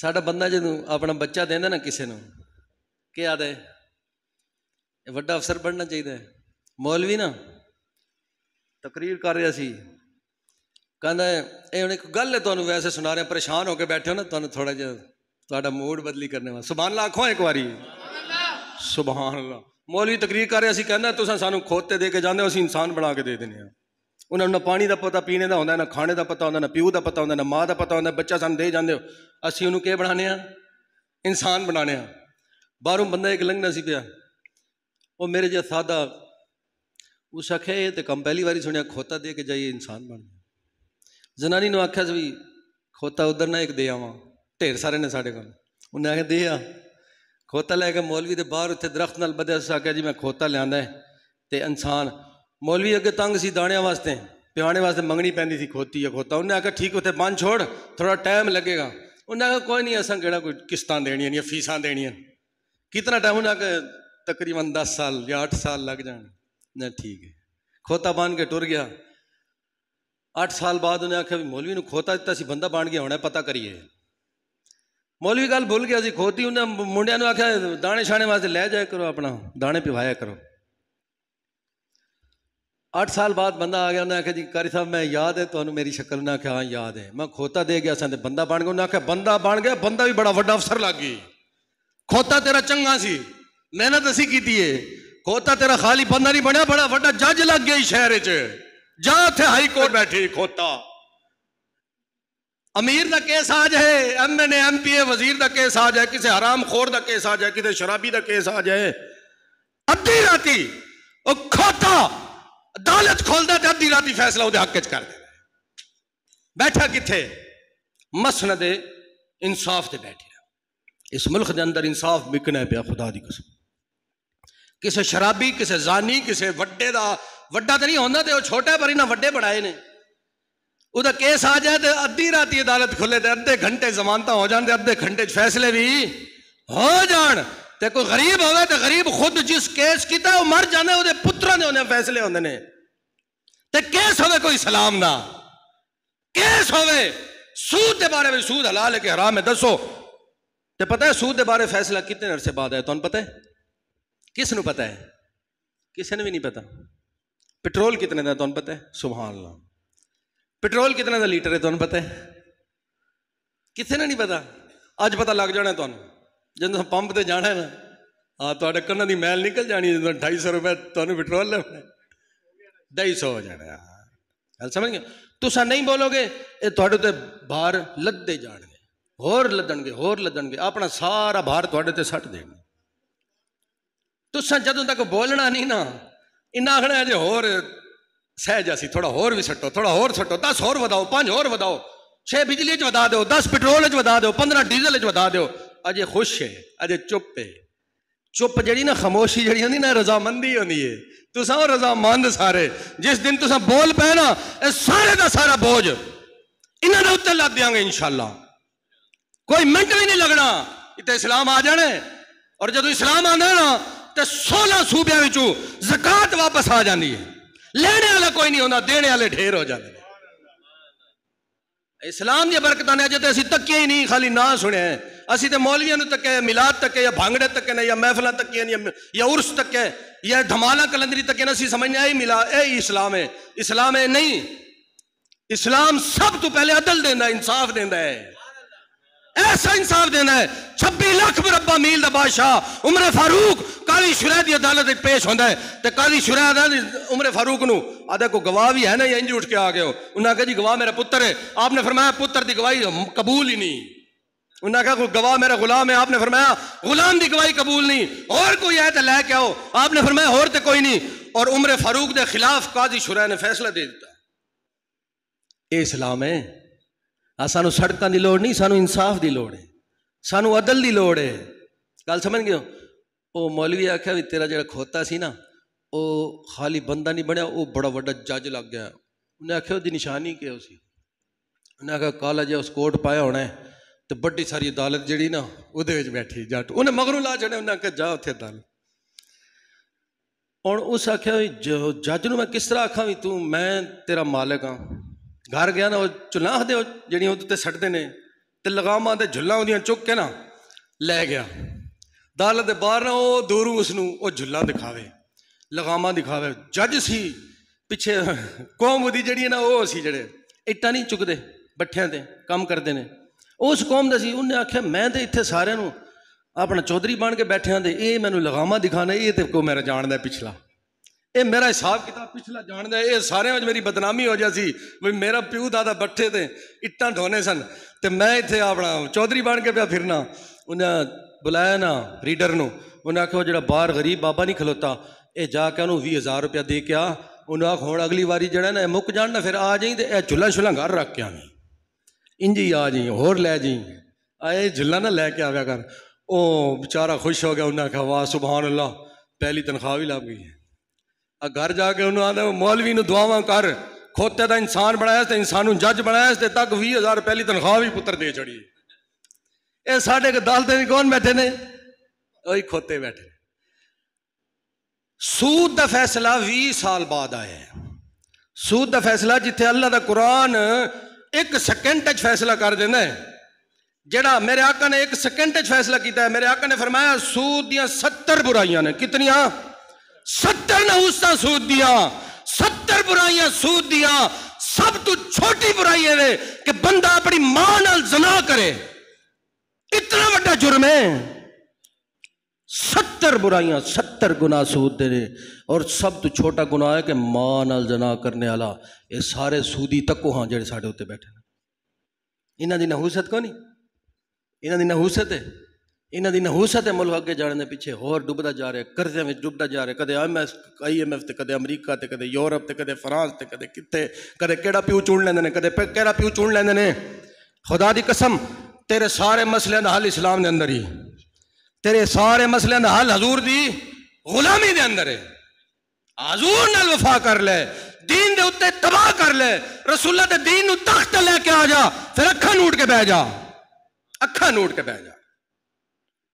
ਸਾਡਾ ਬੰਦਾ ਜਦੋਂ ਆਪਣਾ ਬੱਚਾ ਦਿੰਦਾ ਨਾ ਕਿਸੇ ਨੂੰ ਕੀ ਆਦਾ ਹੈ ਇਹ ਵੱਡਾ ਅਫਸਰ ਬਣਨਾ ਚਾਹੀਦਾ ਹੈ ਮੌਲਵੀ ਨਾ ਤਕਰੀਰ ਕਰ ਰਿਹਾ ਸੀ ਕਹਿੰਦਾ ਇਹ ਹੁਣ ਇੱਕ ਗੱਲ ਹੈ ਤੁਹਾਨੂੰ ਵੈਸੇ ਸੁਣਾ ਰਿਹਾ ਪਰੇਸ਼ਾਨ ਹੋ ਕੇ ਬੈਠੇ ਹੋ ਨਾ ਤੁਹਾਨੂੰ ਥੋੜਾ ਜਿਹਾ ਤੁਹਾਡਾ ਮੂਡ ਬਦਲੀ ਕਰਨੇ ਵਾਸਤੇ ਸੁਭਾਨ ਅੱਲਾਹ ਆਖੋ ਇੱਕ ਵਾਰੀ ਸੁਭਾਨ ਅੱਲਾਹ ਮੌਲਵੀ ਤਕਰੀਰ ਕਰ ਰਿਹਾ ਸੀ ਕਹਿੰਦਾ ਤੁਸੀਂ ਸਾਨੂੰ ਖੋਤੇ ਦੇ ਕੇ ਜਾਂਦੇ ਹੋ ਅਸੀਂ ਇਨਸਾਨ ਬਣਾ ਕੇ ਦੇ ਦਿੰਦੇ ਹਾਂ ਉਹਨਾਂ ਨੂੰ ਪਾਣੀ ਦਾ ਪਤਾ ਪੀਣੇ ਦਾ ਹੁੰਦਾ ਨਾ ਖਾਣੇ ਦਾ ਪਤਾ ਹੁੰਦਾ ਨਾ ਪਿਓ ਦਾ ਪਤਾ ਹੁੰਦਾ ਨਾ ਮਾਂ ਦਾ ਪਤਾ ਹੁੰਦਾ ਬੱਚਾ ਸਾਨੂੰ ਦੇ ਜਾਂਦੇ ਹੋ ਅਸੀਂ ਉਹਨੂੰ ਕੀ ਬਣਾਣੇ ਆ ਇਨਸਾਨ ਬਣਾਣੇ ਆ ਬਾਹਰੋਂ ਬੰਦਾ ਇੱਕ ਲੰਘਣਾ ਸੀ ਪਿਆ ਉਹ ਮੇਰੇ ਜਿਹਾ ਸਾਦਾ ਉਸ ਆਖਿਆ ਇਹ ਤੇ ਕੰਮ ਪਹਿਲੀ ਵਾਰੀ ਸੁਣਿਆ ਖੋਤਾ ਦੇ ਕੇ ਜਾਈਏ ਇਨਸਾਨ ਬਣ ਜਨਾਨੀ ਨੂੰ ਆਖਿਆ ਸੀ ਖੋਤਾ ਉਧਰ ਨਾ ਇੱਕ ਦੇ ਆਵਾਂ ਢੇਰ ਸਾਰੇ ਨੇ ਸਾਡੇ ਕੋਲ ਉਹਨੇ ਆਖਿਆ ਦੇ ਆ ਖੋਤਾ ਲੈ ਕੇ ਮੌਲਵੀ ਦੇ ਬਾਹਰ ਉੱਥੇ ਦਰਖਤ ਨਾਲ ਬਦਿਆ ਸਾਕਿਆ ਜੀ ਮੈਂ ਖੋਤਾ ਲਿਆਂਦਾ ਤੇ ਇਨਸਾਨ मौलवी अगर तंग से दाने वास्ते पिवाने वास्ते मंगनी पैंती थी खोती या खोता उन्हें आखिर ठीक होते बन छोड़ थोड़ा टाइम लगेगा उन्हें आखिर कोई नहीं असा कहना कोई किस्त देनी या फीसा देनिया कितना टाइम उन्हें आखिर तकरीबन दस साल या अठ साल लग जाने नहीं ठीक है खोता बांध के टुर गया अठ साल बाद उन्हें आख्या मौलवी ने खोता दिता सी बंदा बांध गया होना पता करिए मौलवी गल भूल गया खोती उन्हें मुंडिया ने आख्या दाने छाने वास्ते लै जाया करो अपना दाने पिवाया करो अठ साल बाद बंदा आ गया उन्हें आख्या जी कारी साहब मैं याद है तुम्हें तो मेरी शक्ल ने आख्या हाँ याद है मैं खोता दे गया सर बंदा बन गया उन्हें आख्या बंदा बन गया बंदा भी बड़ा व्डा अफसर लग गई खोता तेरा चंगा सी मेहनत असी की है खोता तेरा खाली बंदा नहीं बनया बड़ा व्डा जज लग गया शहर च जा उ हाई कोर्ट बैठी खोता अमीर का केस आ जाए M N M P A वजीर का केस आ जाए किसी हराम खोर का केस आ जाए किसी शराबी का केस आ जाए अद्धी राती खोता अदालत खोलता तो अद्धी राती फैसला वो हक कर दे बैठा कितने मसन दे इंसाफ से बैठे इस मुल्क के अंदर इंसाफ बिकना पे खुदा की कसम किसे शराबी किसे जानी किसे वे वा तो नहीं होना तो छोटा पर इन्हें व्डे बनाए ने उदा केस आ जाए तो अद्धी राती अदालत खुले तो अद्धे घंटे जमानत हो जाते अद्धे घंटे फैसले भी हो जाए तो कोई गरीब हो तो गरीब खुद जिस केस किया मर जाने वे पुत्रों ने उन्हें फैसले होंगे ने तो केस हो कोई सलाम ना केस हो सूद के बारे में सूद हला लेके हराम है दसो तो पता है सूद के बारे फैसला कितने अरसे बाद है तुम पता है किसन पता है किसी ने भी नहीं पता पेट्रोल कितने का तुम पता है सुबह ला पेट्रोल कितने का लीटर है तुम पता है किसी ने नहीं पता अज पता लग जाने तुम्हें ਜਦੋਂ ਪੰਪ ਤੇ ਜਾਣਾ ਨਾ ਆ ਤੁਹਾਡੇ ਕੰਨਾਂ ਦੀ ਮੈਲ ਨਿਕਲ ਜਾਣੀ ਜਦੋਂ 250 ਰੁਪਏ ਤੁਹਾਨੂੰ ਪੈਟਰੋਲ ਲੈਣਾ 250 ਹੋ ਜਾਣਾ ਹਲ ਸਮਝ ਗਏ ਤੁਸੀਂ ਨਹੀਂ ਬੋਲੋਗੇ ਇਹ ਤੁਹਾਡੇ ਤੇ ਭਾਰ ਲੱਦੇ ਜਾਣਗੇ ਹੋਰ ਲੱਦਣਗੇ ਹੋਰ ਲੱਦਣਗੇ ਆਪਣਾ ਸਾਰਾ ਭਾਰ ਤੁਹਾਡੇ ਤੇ ਸੱਟ ਦੇਣਗੇ ਤੁਸੀਂ ਜਦੋਂ ਤੱਕ ਬੋਲਣਾ ਨਹੀਂ ਨਾ ਇੰਨਾ ਆਖਣਾ ਜੇ ਹੋਰ ਸਹਿਜ ਅਸੀਂ ਥੋੜਾ ਹੋਰ ਵੀ ਸੱਟੋ ਥੋੜਾ ਹੋਰ ਸੱਟੋ 10 ਹੋਰ ਵਧਾਓ 5 ਹੋਰ ਵਧਾਓ 6 ਬਿਜਲੀ 'ਚ ਵਧਾ ਦਿਓ 10 ਪੈਟਰੋਲ 'ਚ ਵਧਾ ਦਿਓ 15 ਡੀਜ਼ਲ 'ਚ ਵਧਾ ਦਿਓ अजय खुश है अजे चुप है चुप जड़ी ना खामोशी जड़ी होंगी ना रजामंदी होंगी है तुस रजामंद सारे जिस दिन तुसा बोल पे ना सारे का सारा बोझ इन्होंने उत्ते लग देंगे इंशाला कोई मिनट भी नहीं लगना इतने इस्लाम आ जाने और जो इस्लाम आना ना तो सोलह सूबे जकात वापस आ जाती है लेने वाला कोई नहीं होता देने वाले ढेर हो जाते इस्लाम दरकत ने अजे तो असं तकिया ही नहीं खाली ना सुने ਅਸੀਂ तो ਮੌਲਵੀਆਂ तक है मिलाद तक है या भांगड़े तक है या महफल तक है या या ਕਲੰਦਰੀ ਤੱਕਿਆ ਅਸੀਂ ਸਮਝਣਾ ਇਹ ਮਿਲਾ ਇਹ ਇਸਲਾਮ मिला ਇਸਲਾਮ इस्लाम है इस्लाम है नहीं इस्लाम सब तो पहले अदल देना इंसाफ देना है ऐसा इंसाफ देना है छब्बी लाख मुरबा मील का बादशाह उमर फारूक काली शुरह की अदालत पेश होंगे तो काली शुरह अदालत उमरे फारूक न आदे को गवाह भी है ना इंज उठ के आ गए उन्हें कहा जी गवाह मेरा पुत्र है आपने फरमाया पुत्र की गवाही कबूल ही नहीं उन्होंने कहा गवाह मेरा गुलाम है आपने फरमाया गुलाम की गवाही कबूल नहीं और कोई लह लैके आओ आपने फरमाया और तो कोई नहीं और उम्र फारूक के खिलाफ काजी शुरा ने फैसला दे दिता ये इस्लाम है सू सड़क की लड़ नहीं सू इंसाफ की लड़ है सू अदल की लड़ है गल समझ गए वो मौलवी आख्या भी तेरा जो खोता सी ना वो खाली बंदा नहीं बनया वो बड़ा व्डा जज लग गया उन्हें आख्या निशानी क्या उन्हें आख्या कॉलेज उस कोर्ट पाया होना है ਤੇ ਵੱਡੀ ਸਾਰੀ ਅਦਾਲਤ ਜਿਹੜੀ ਨਾ ਉਹਦੇ ਵਿੱਚ ਬੈਠੀ ਜੱਟ ਉਹਨੇ ਮਗਰੋਂ ਲਾ ਜਣੇ ਉਹਨਾਂ ਕਿ ਜਾ ਉੱਥੇ ਅਦਾਲਤ ਹੁਣ ਉਸ ਆਖਿਆ ਜੱਜ ਨੂੰ ਮੈਂ ਕਿਸ ਤਰ੍ਹਾਂ ਆਖਾਂ ਵੀ ਤੂੰ ਮੈਂ ਤੇਰਾ ਮਾਲਕ ਆ ਘਰ ਗਿਆ ਨਾ ਉਹ ਚੁਲਾਹ ਦੇ ਜਿਹੜੀਆਂ ਉਹਦੇ ਤੇ ਛੱਡਦੇ ਨੇ ਤੇ ਲਗਾਮਾਂ ਤੇ ਝੁੱਲਾਂ ਉਹਦੀਆਂ ਚੁੱਕ ਕੇ ਨਾ ਲੈ ਗਿਆ ਅਦਾਲਤ ਦੇ ਬਾਹਰ ਨਾ ਉਹ ਦੂਰੋਂ ਉਸ ਨੂੰ ਉਹ ਝੁੱਲਾਂ ਦਿਖਾਵੇ ਲਗਾਮਾਂ ਦਿਖਾਵੇ ਜੱਜ ਸੀ ਪਿੱਛੇ ਕੌਮ ਉਹਦੀ ਜਿਹੜੀ ਨਾ ਉਹ ਸੀ ਜਿਹੜੇ ਇੱਟਾਂ ਨਹੀਂ ਚੁੱਕਦੇ ਬੱਠਿਆਂ ਤੇ ਕੰਮ ਕਰਦੇ ਨੇ ਉਸ ਕੌਮ ਦਾ ਸੀ ਉਹਨੇ ਆਖਿਆ ਮੈਂ ਤੇ ਇੱਥੇ ਸਾਰਿਆਂ ਨੂੰ ਆਪਣਾ ਚੌਧਰੀ ਬਣ ਕੇ ਬੈਠਿਆਂ ਦੇ ਇਹ ਮੈਨੂੰ ਲਗਾਮਾ ਦਿਖਾਣਾ ਇਹ ਤੇ ਕੋ ਮੇਰਾ ਜਾਣਦਾ ਪਿਛਲਾ ਇਹ ਮੇਰਾ ਹਿਸਾਬ ਕਿਤਾਬ ਪਿਛਲਾ ਜਾਣਦਾ ਇਹ ਸਾਰਿਆਂ ਵਿੱਚ ਮੇਰੀ ਬਦਨਾਮੀ ਹੋ ਜਾ ਸੀ ਵੀ ਮੇਰਾ ਪਿਓ ਦਾਦਾ ਬੱਠੇ ਤੇ ਇੱਟਾਂ ਢੋਨੇ ਸਨ ਤੇ ਮੈਂ ਇੱਥੇ ਆਪਣਾ ਚੌਧਰੀ ਬਣ ਕੇ ਪਿਆ ਫਿਰਨਾ ਉਹਨਾਂ ਬੁਲਾਇਆ ਨਾ ਰੀਡਰ ਨੂੰ ਉਹਨਾਂ ਆਖਿਆ ਜਿਹੜਾ ਬਾਹਰ ਗਰੀਬ ਬਾਬਾ ਨਹੀਂ ਖਲੋਤਾ ਇਹ ਜਾ ਕੇ ਉਹਨੂੰ 20000 ਰੁਪਏ ਦੇ ਕੇ ਆ ਉਹਨਾਂ ਆਖ ਹੁਣ ਅਗਲੀ ਵਾਰੀ ਜਿਹੜਾ ਨਾ ਮੁੱਕ ਜਾਣ ਨਾ ਫਿਰ ਆ ਜਾਈਂ ਤੇ ਇਹ ਚੁੱਲਾ ਛੁਲਾ ਘਰ ਰੱਖ ਕੇ ਆਵੀਂ इंजी आ जी होर लै जी आए झुला ना लैके आया कर ओ बेचारा खुश हो गया उन्हें आख्या वाह सुबह अल्लाह पहली तनख्वाह भी लग गई आ घर जाके उन्होंने आ मौलवी दुआव कर खोते तो इंसान बनाया तो इंसान जज बनाया तो तक भी हज़ार पहली तनख्वाह भी पुत्र दे चढ़ी ये साढ़े दल नहीं कौन बैठे ने वही खोते बैठे सूद का फैसला भी साल बाद आया सूद का फैसला जिथे अल्लाह का कुरान एक सैकेंड च फैसला कर देना है जरा मेरे आका ने एक सैकेंड च फैसला किया मेरे आका ने फरमाया सूद दत्तर बुराइया ने कितनिया सत्तर ने उस सूद दिया सत्तर बुराइया सूद दिया सब तो छोटी बुराई है कि बंदा अपनी मां न जना करे इतना वाला जुर्म है सत्तर बुराइयां सत्तर गुना सूद दे और सब तो छोटा गुना है कि मां नाल जना करने वाला ये सारे सूदी तको हाँ जो सा बैठे इन्हों की नहूसत कौन इन्हों की नहूसत है इन्ह की नहूसत है मुल्क अगे जाने के पिछे होर डुबदा जा रहा है कर्जे में डुबदा जा रहा कदम M S I M F से कद अमरीका तो यूरोप तो कद फ्रांस तो कद कि कद केड़ा प्यू चुन लेंगे कद कह प्यू चुन लेंगे खुदा की कसम तेरे सारे मसलों का हल इस्लाम के अंदर ही तेरे सारे मसले का हल हजूर दी गुलामी के अंदर है हजूर न वफा कर ले दीन दे उत्ते तबाह कर ले रसूला दे दीन तख्त लेके आ जा फिर अखा नूट के बह जा अखा नूट के बह जा